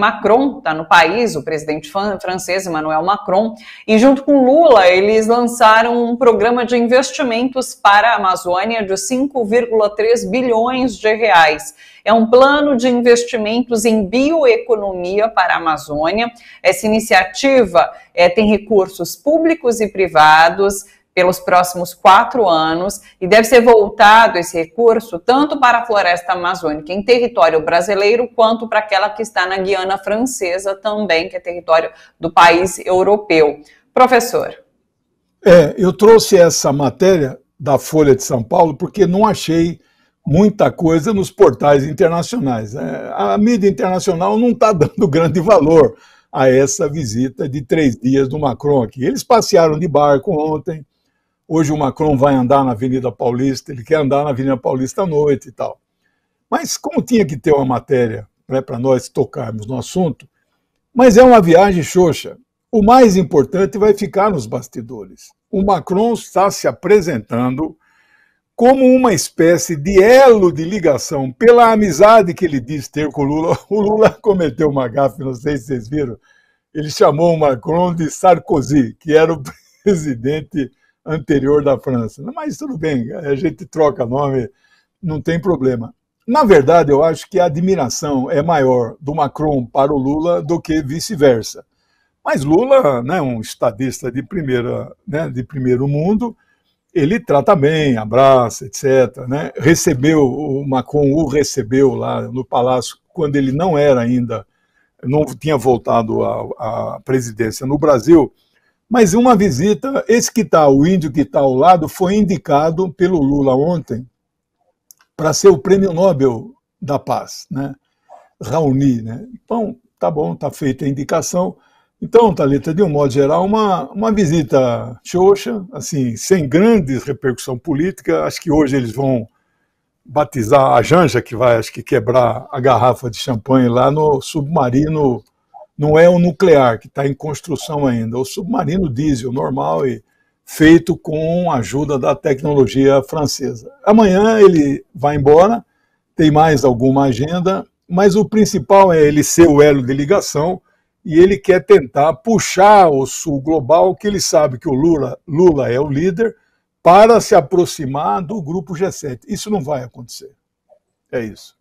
Macron está no país, o presidente francês Emmanuel Macron, e junto com Lula eles lançaram um programa de investimentos para a Amazônia de 5,3 bilhões de reais. É um plano de investimentos em bioeconomia para a Amazônia. Essa iniciativa é, tem recursos públicos e privados pelos próximos quatro anos e deve ser voltado esse recurso tanto para a floresta amazônica em território brasileiro quanto para aquela que está na Guiana Francesa também, que é território do país europeu. Professor. É, eu trouxe essa matéria da Folha de São Paulo porque não achei muita coisa nos portais internacionais. É, a mídia internacional não está dando grande valor a essa visita de três dias do Macron aqui. Eles passearam de barco ontem, Hoje o Macron vai andar na Avenida Paulista, ele quer andar na Avenida Paulista à noite e tal. Mas como tinha que ter uma matéria né, para nós tocarmos no assunto, mas é uma viagem xoxa. O mais importante vai ficar nos bastidores. O Macron está se apresentando como uma espécie de elo de ligação pela amizade que ele diz ter com o Lula. O Lula cometeu uma gafe, não sei se vocês viram. Ele chamou o Macron de Sarkozy, que era o presidente anterior da França. Mas tudo bem, a gente troca nome, não tem problema. Na verdade, eu acho que a admiração é maior do Macron para o Lula do que vice-versa. Mas Lula, né, um estadista de, primeira, né, de primeiro mundo, ele trata bem, abraça, etc. Né? Recebeu, o Macron o recebeu lá no palácio quando ele não era ainda, não tinha voltado à, à presidência no Brasil mas uma visita, esse que está, o índio que está ao lado, foi indicado pelo Lula ontem para ser o prêmio Nobel da Paz, né? Raoni, né? Então, tá bom, tá feita a indicação. Então, Thalita, de um modo geral, uma, uma visita xoxa, assim, sem grande repercussão política. Acho que hoje eles vão batizar a Janja, que vai, acho que, quebrar a garrafa de champanhe lá no submarino não é o nuclear que está em construção ainda, é o submarino diesel normal e feito com a ajuda da tecnologia francesa. Amanhã ele vai embora, tem mais alguma agenda, mas o principal é ele ser o elo de ligação e ele quer tentar puxar o sul global, que ele sabe que o Lula, Lula é o líder, para se aproximar do grupo G7. Isso não vai acontecer. É isso.